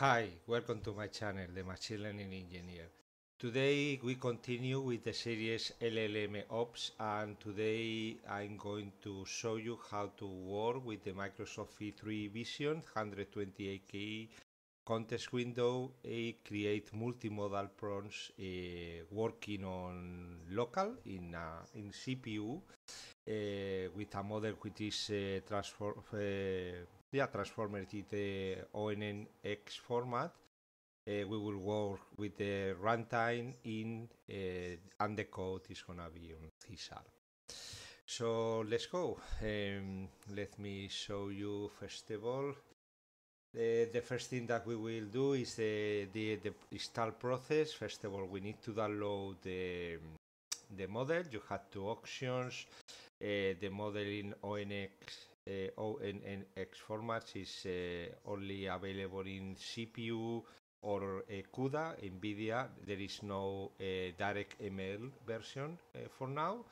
Hi, welcome to my channel, the Machine Learning Engineer. Today we continue with the series LLM Ops and today I'm going to show you how to work with the Microsoft E3 Vision 128K context window a create multimodal prompts uh, working on local in, uh, in CPU uh, eh, with a model which is eh, transform yeah, transformed it the ONNX format. Uh, we will work with the runtime in uh, and the code is gonna be on C sharp. So let's go. Um, let me show you first of all. Uh, the first thing that we will do is the, the, the, install process. First of all, we need to download the, the model. You have two options, uh, the model in ONX Eh, ONNX formats is eh, only available in CPU or eh, CUDA, NVIDIA. There is no direct ML version for now.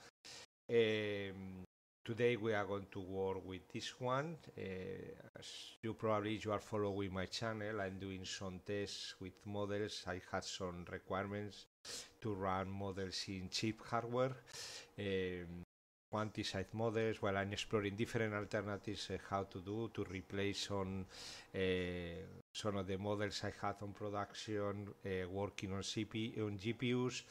Um, today we are going to work with this one. Uh, as you probably you are following my channel, I'm doing some tests with models. I had some requirements to run models in cheap hardware. Um, Quantized models. Well, I'm exploring different alternatives uh, how to do to replace on uh, some of the models I had on production, uh, working on CP on GPUs,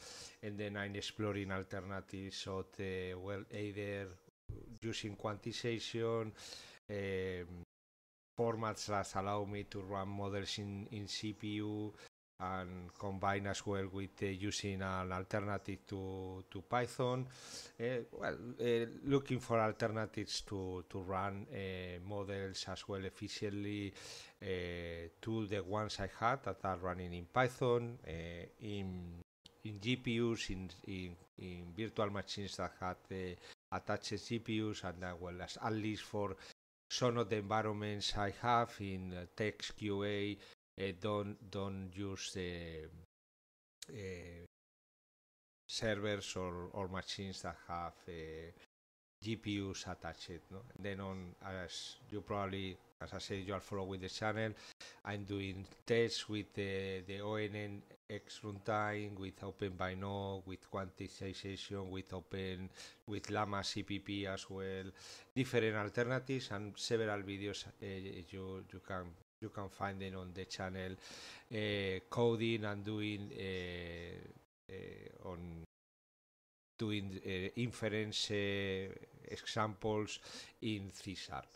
and then I'm exploring alternatives of the, uh, well either using quantization. Um, formats that allow me to run models in, in CPU and combine as well with uh, using an alternative to, to Python. Uh, well, uh, looking for alternatives to, to run uh, models as well efficiently uh, to the ones I had that are running in Python, uh, in, in GPUs, in, in, in, virtual machines that had attached GPUs, and uh, well, as, at least for some of the environments I have in uh, text QA don't don't use servers or, or machines that have eh, GPUs attached. No? And then on, as you probably, as I said, you are following the channel, I'm doing tests with the, the ONNX runtime, with OpenBINO, with quantization, with Open, with Llama CPP as well, different alternatives and several videos uh, you, you can you can find them on the channel uh, coding and doing uh, uh, on doing inference examples in C sharp.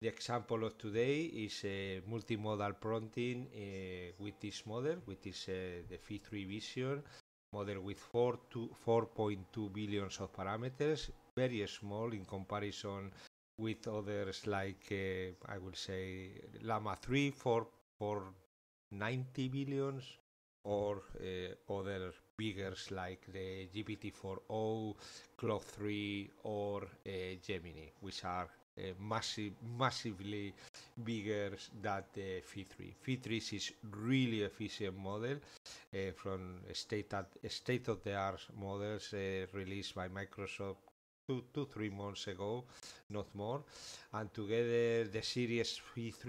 The example of today is a multimodal prompting with this model, which is the v 3 Vision model with 4 to 4.2 billions of parameters, very small in comparison with others like uh, I will say Llama 3 for for 90 billions or uh, other biggers like the GPT-40, Claude 3 or uh, Gemini, which are uh, massive, massively bigger than the Phi3. Phi3 is really efficient model uh, from state, at, state of the art models uh, released by Microsoft two, two, three months ago, not more. And together, the series V3 uh,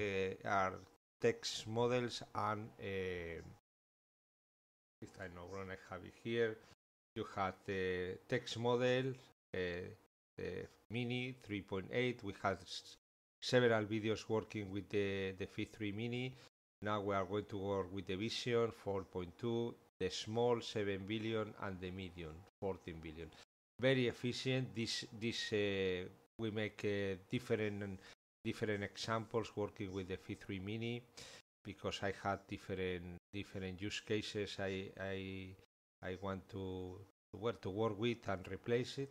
eh, are text models and uh, eh, if I know wrong, I have it here. You had the text model, eh, the Mini 3.8. We had several videos working with the, the V3 Mini. Now we are going to work with the Vision 4.2, the small 7 billion, and the medium 14 billion very efficient. This this uh, we make uh, different different examples working with the V3 Mini because I had different different use cases I I I want to where to work with and replace it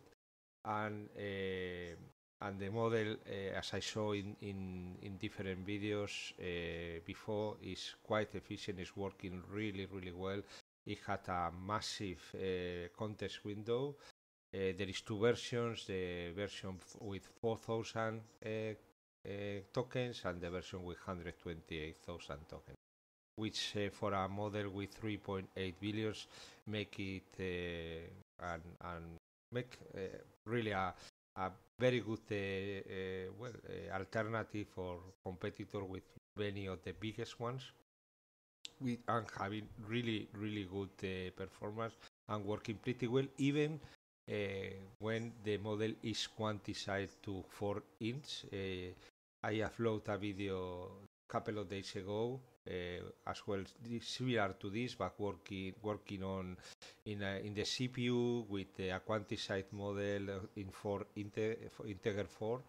and uh, and the model uh, as I saw in in, in different videos uh, before is quite efficient is working really really well it had a massive uh, context window Eh, there is two versions: the version with 4,000 eh, eh, tokens and the version with 128,000 tokens. Which for a model with 3.8 billion make it and, and make really a a very good uh, uh, well uh, alternative for competitor with many of the biggest ones with and having really really good performance and working pretty well even Eh, when the model is quantized to 4 inch. Eh, I uploaded a video a couple of days ago uh, as well similar to this but working working on in a, in the CPU with a quantized model in four inter, integer four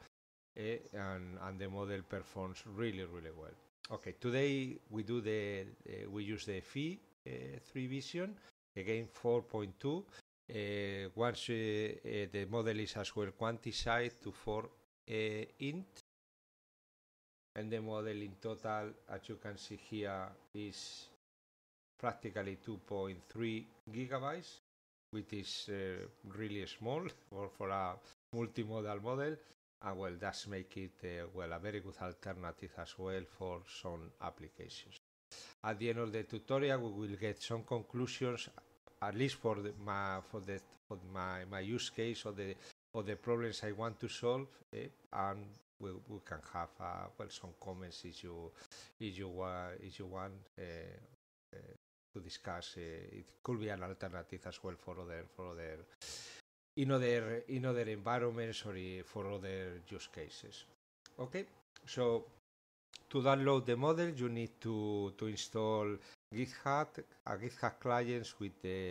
uh, and and the model performs really really well okay today we do the uh, we use the phi 3 vision again 4.2 uh, once uh, the model is as well quantized to 4 eh, int and the model in total as you can see here is practically 2.3 gigabytes which is really small for, for a multimodal model and ah, well that's make it uh, well a very good alternative as well for some applications at the end of the tutorial we will get some conclusions at least for the, my for the for my, my use case or the or the problems I want to solve, eh? and we, we can have uh, well some comments if you if you if you want uh, uh, to discuss. Eh, it could be an alternative as well for other for other in other in other environments or for other use cases. Okay, so to download the model, you need to to install GitHub a GitHub clients with the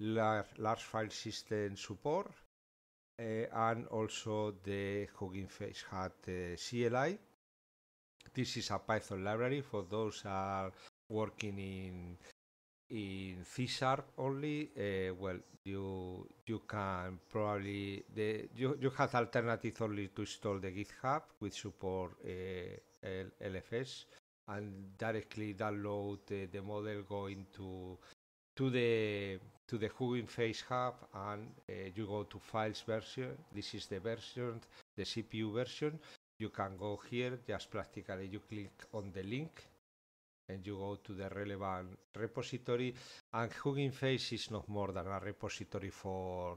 large, large file system support uh, and also the Hugging Face Hat uh, eh, CLI. This is a Python library for those are working in in C sharp only. Uh, well, you you can probably the, you you have alternatives only to install the GitHub with support LFS and directly download the, the model going to to the to the Hugging Face Hub and uh, you go to files version. This is the version, the CPU version. You can go here, just practically you click on the link and you go to the relevant repository. And Hugging Face is not more than a repository for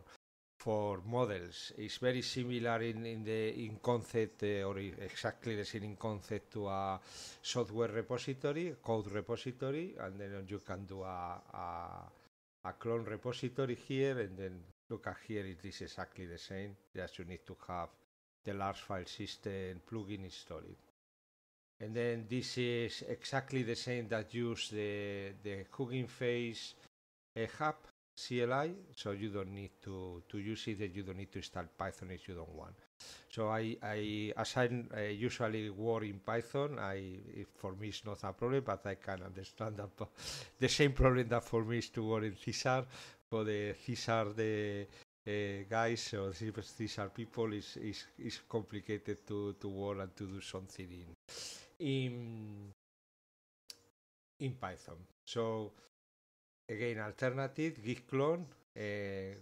for models. is very similar in, in the in concept eh, or exactly the same in concept to a software repository, code repository, and then you can do a, a, a clone repository here, and then look at here it is exactly the same. Just you need to have the large file system plugin installed. And then this is exactly the same that use the the Hugging Face hub eh, CLI, so you don't need to, to use it, you don't need to install Python if you don't want. So I, I as I uh, usually work in Python, I for me it's not a problem, but I can understand that the same problem that for me is to work in Cesar. For the Cesar the uh, guys or Cesar people is, is is complicated to to work and to do something in in in Python. So again alternative git clone uh,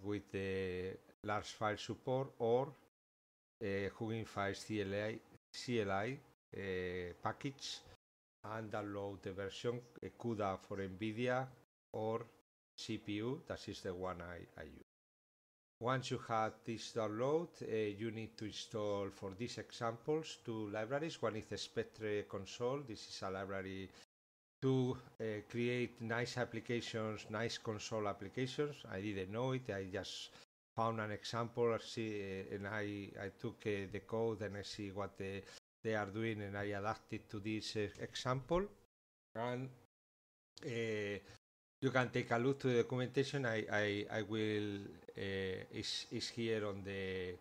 with the large file support or uh, Hugging File CLI, CLI uh, package and download the version uh, CUDA for NVIDIA or CPU, that is the one I, I use. Once you have this download, uh, you need to install for these examples two libraries. One is the Spectre console. This is a library to uh, create nice applications, nice console applications. I didn't know it. I just found an example, see, uh, and I, I took uh, the code and I see what they, they are doing, and I adapted to this uh, example. And uh, you can take a look to the documentation. I, I, I will uh, is is here on the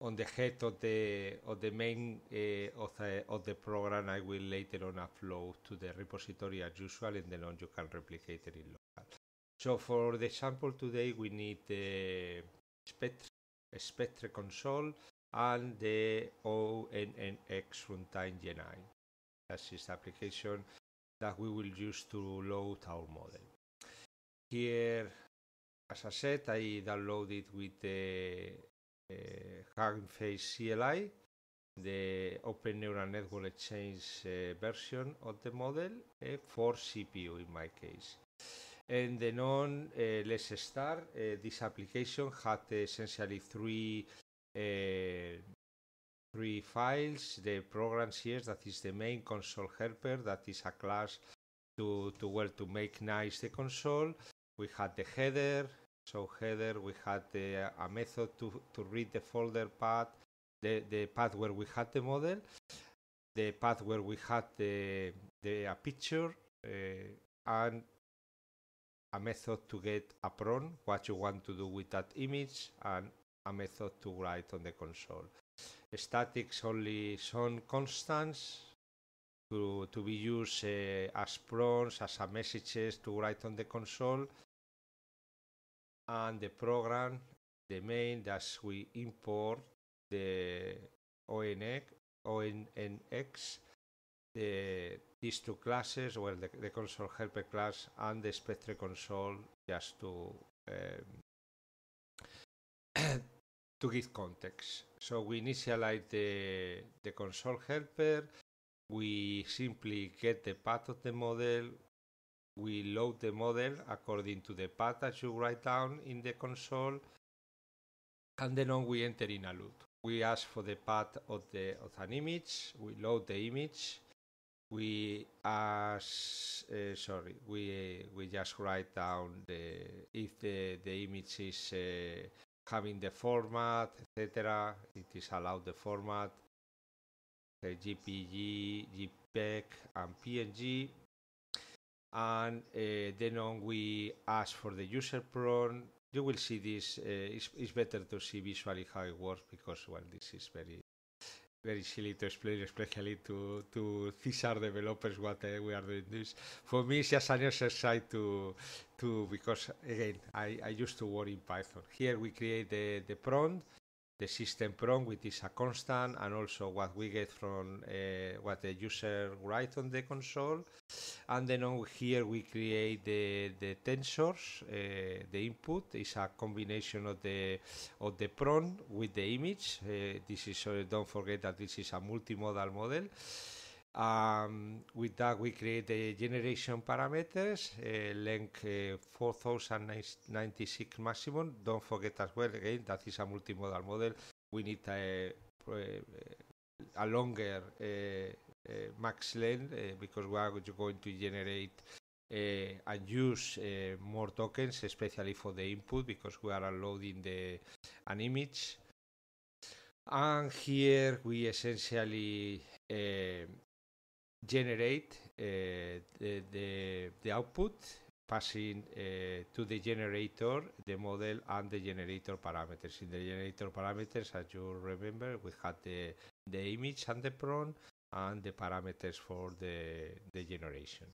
on the head of the of the main uh, of, the, of the program I will later on upload to the repository as usual and then you can replicate it in local. So for the sample today we need the Spectre, Spectre console and the ONNX runtime Gen9. That is the application that we will use to load our model. Here, as I said, I downloaded with the Hugging Face CLI, the Open Neural Network Exchange eh, version of the model eh, for CPU in my case. And then on, eh, let's start. this application had essentially three three files, the programs here, that is the main console helper, that is a class to, to well to make nice the console. We had the header, so header, we had the, uh, a method to, to read the folder path, the, the path where we had the model, the path where we had the, the a picture, uh, and a method to get a prompt, what you want to do with that image, and a method to write on the console. Statics only some constants to, to be used uh, as prompts, as a messages to write on the console, and the program the main, that we import the ONX, ONNX, the, these two classes, well, the, the, console helper class and the Spectre console, just to um, to give context. So we initialize the the console helper. We simply get the path of the model we load the model according to the path that you write down in the console, and then on we enter in a loop. We ask for the path of, the, of an image, we load the image, we ask, uh, sorry, we, we just write down the, if the, the image is uh, having the format, etc. It is allowed the format, the GPG, JPEG, and PNG and eh, then on we ask for the user prompt. You will see this. Eh, it's, it's, better to see visually how it works because well, this is very very silly to explain, especially to to CSR developers what eh, we are doing this. For me, it's just an exercise to to because again, I, I used to work in Python. Here we create the the prompt the system prompt, which is a constant, and also what we get from uh, what the user writes on the console. And then on here we create the, the tensors. Uh, the input is a combination of the of the prompt with the image. Uh, this is don't forget that this is a multimodal model. Um, with that, we create the generation parameters, uh, length uh, 4096 maximum. Don't forget as well, again, that is a multimodal model. We need a, uh, a longer uh, uh max length uh, because we are going to generate and use more tokens, especially for the input because we are loading the, an image. And here we essentially uh, generate uh, the, the, the output passing uh, to the generator the model and the generator parameters. In the generator parameters, as you remember, we had the, the image and the prompt and the parameters for the, the generation.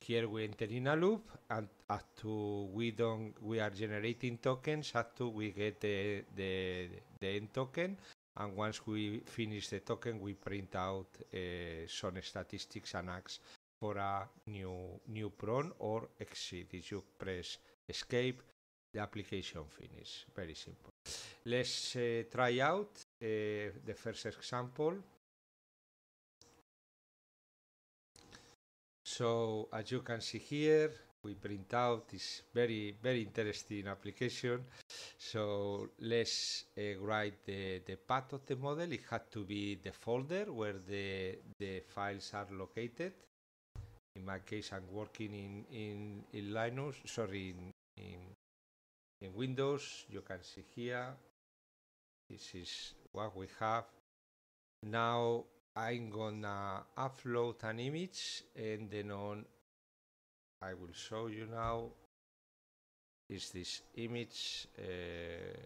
Here we enter in a loop and up to we don't we are generating tokens up to we get the, the, the end token and once we finish the token we print out uh, some statistics and acts for a new new prone or exit if you press escape the application finish very simple let's uh, try out uh, the first example so as you can see here we print out this very very interesting application so let's uh, write the, the path of the model it had to be the folder where the the files are located in my case i'm working in in, in linux sorry in, in in windows you can see here this is what we have now i'm gonna upload an image and then on I will show you now is this image uh,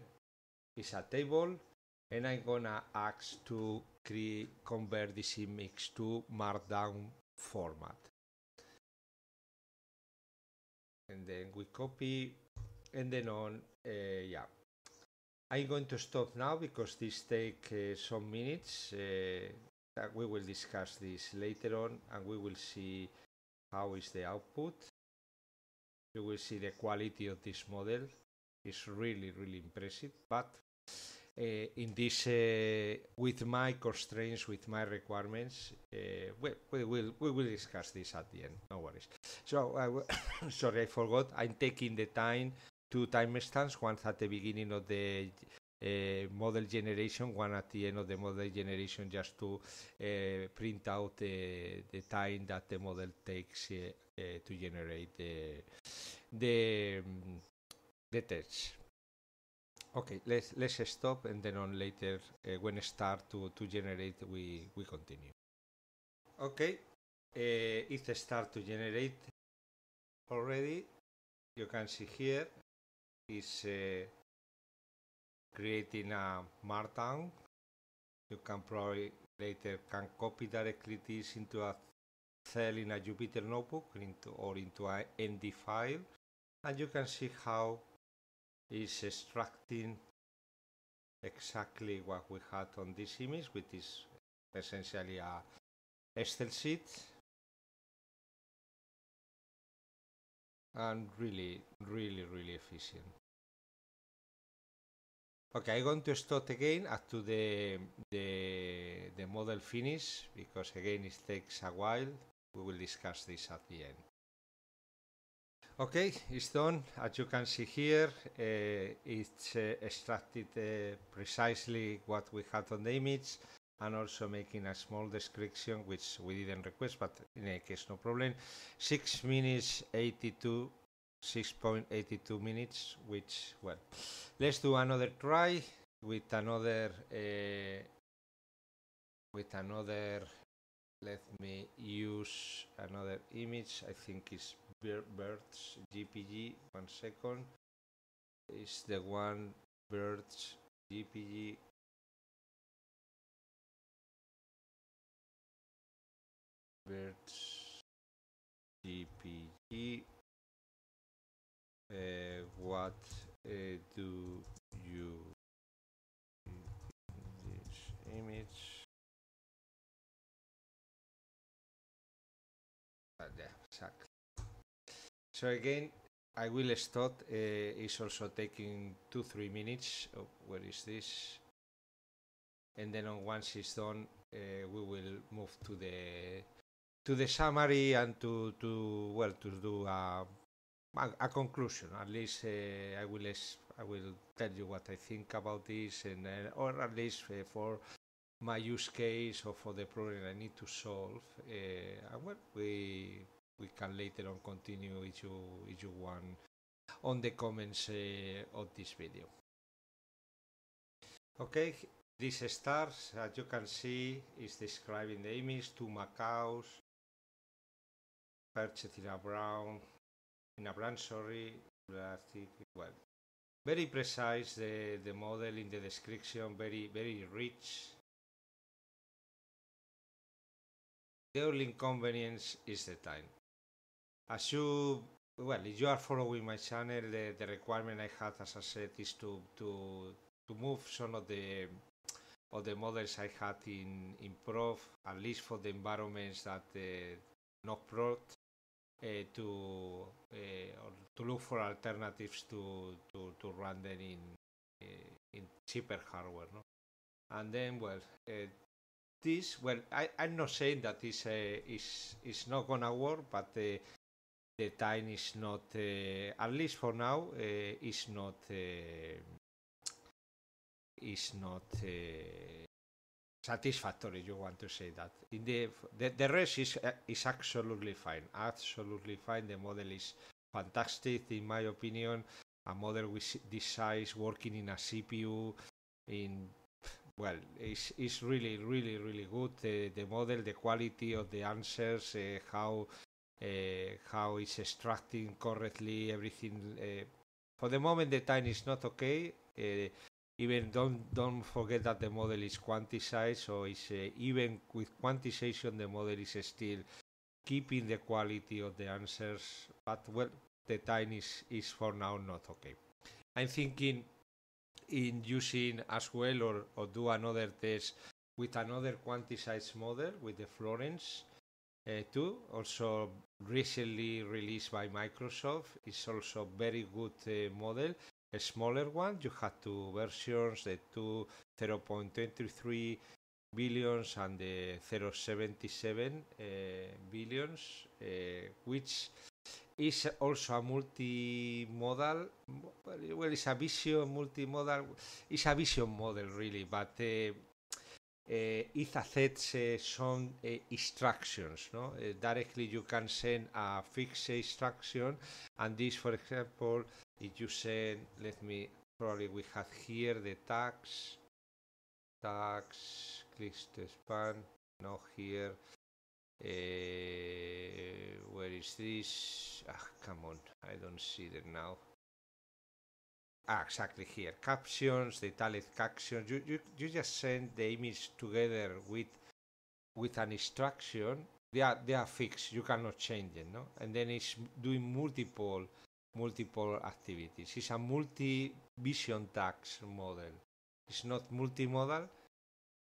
is a table and I'm gonna ask to create convert this image to markdown format and then we copy and then on uh, yeah I'm going to stop now because this take uh, some minutes uh, we will discuss this later on and we will see how is the output you will see the quality of this model is really really impressive but uh, in this uh, with my constraints with my requirements uh, we, we, will we will discuss this at the end no worries so I sorry i forgot i'm taking the time two timestamps once at the beginning of the Eh, model generation, one at the end of the model generation, just to eh, print out the time that the model takes eh, to generate the the, um, the text. Okay, let's let's stop and then on later when start to to generate we we continue. Okay, it start to generate already. You can see here is creating a markdown. You can probably later can copy directly this into a cell in a Jupyter notebook into, or into an MD file and you can see how it's extracting exactly what we had on this image which is essentially a Excel sheet and really really really efficient Okay, I'm going to start again after the, the, the model finish, because again it takes a while. We will discuss this at the end. Okay, it's done. As you can see here, uh, it's uh, extracted uh, precisely what we had on the image and also making a small description which we didn't request, but in any case, no problem. 6 minutes 82 6.82 minutes, which, well, let's do another try with another, uh, with another, let me use another image, I think it's birds GPG, one second, is the one birds GPG birds GPG uh, what uh, do you this image uh, yeah exactly so again I will stop uh, it's also taking two three minutes oh, where is this and then once it's done uh, we will move to the to the summary and to to well to do a um, a conclusion. At least uh, I will I will tell you what I think about this, and uh, or at least uh, for my use case or for the problem I need to solve. Uh, well, we we can later on continue if you if you want on the comments of this video. Okay, this stars as you can see is describing the image to macaws perched a brown in a brand, sorry, plastic, well, very precise the, the model in the description, very, very rich. The only inconvenience is the time. As you, well, if you are following my channel, the, the requirement I had, as I said, is to, to, to move some of the of the models I had in, in Prof, at least for the environments that uh, not Prod, uh, to Eh, or to look for alternatives to, to, to run them in, eh, in cheaper hardware. No? And then, well, eh, this, well, I, I'm not saying that it's, is is not gonna work, but the time is not, at least for now, is not is not satisfactory you want to say that in the the, the rest is uh, is absolutely fine absolutely fine the model is fantastic in my opinion a model with this size working in a cpu in well it's, it's really really really good the, the model the quality of the answers uh, how uh, how it's extracting correctly everything uh, for the moment the time is not okay uh, even don't don't forget that the model is quantized so it's uh, even with quantization the model is still keeping the quality of the answers but well the time is is for now not okay i'm thinking in using as well or, or do another test with another quantized model with the florence uh, 2 also recently released by microsoft It's also very good uh, model smaller one. You had two versions, the two 0.23 billions and the 0.77 uh, billions, uh, which is also a multimodal. Well, it's a vision multimodal. It's a vision model really, but uh, uh it accepts uh, some uh, instructions. No, directly you can send a fixed instruction, and this, for example, if you said, let me, probably we have here the tags, tags, Click to expand, No, here. Uh, where is this? Ah, come on, I don't see that now. Ah, exactly here. Captions, the italic captions. You, you, you just send the image together with with an instruction. They are, they are fixed. You cannot change it, no? And then it's doing multiple multiple activities. It's a multi-vision tax model. It's not multimodal.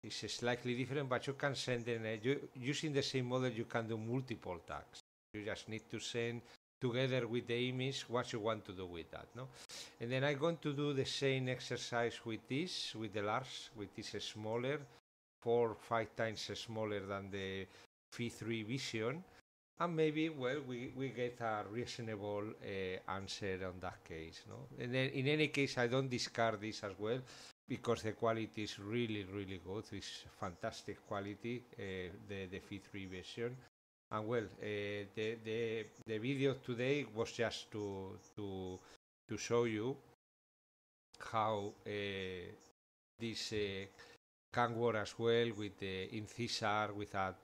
It's slightly different, but you can send in a, you, using the same model. You can do multiple tags. You just need to send together with the image what you want to do with that. No, and then I'm going to do the same exercise with this, with the large, with this smaller, four five times smaller than the V3 vision and maybe well we, we get a reasonable uh, answer on that case no and then in any case i don't discard this as well because the quality is really really good it's fantastic quality uh, the the v3 version and well uh, the the the video today was just to to to show you how this can work as well with the incisor with a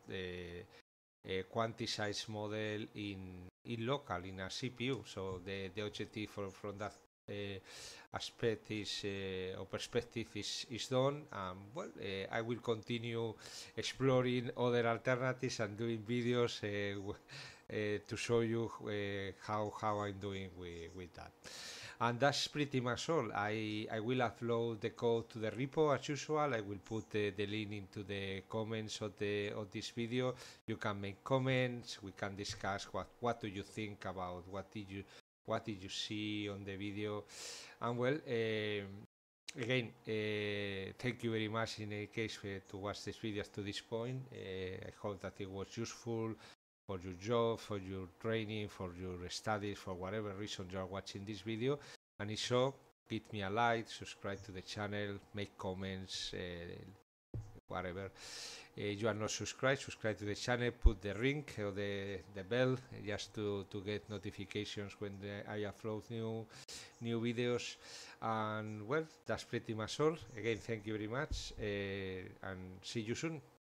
uh, model in in local in a CPU. So the, the objective from, from that uh, aspect is uh, or perspective is, is done and well uh, I will continue exploring other alternatives and doing videos to show you how how I'm doing with, with that and that's pretty much all. I, I will upload the code to the repo as usual. I will put the, the link into the comments of the of this video. You can make comments. We can discuss what what do you think about what did you what did you see on the video, and well. Um, again, uh, thank you very much in any case uh, to watch this video to this point. Uh, I hope that it was useful for your job, for your training, for your studies, for whatever reason you are watching this video. And if so, give me a like, subscribe to the channel, make comments, uh, whatever. If eh, you are not subscribed, subscribe to the channel, put the ring or the, the bell just to, to get notifications when the, I upload new new videos. And well, that's pretty much all. Again, thank you very much uh, and see you soon.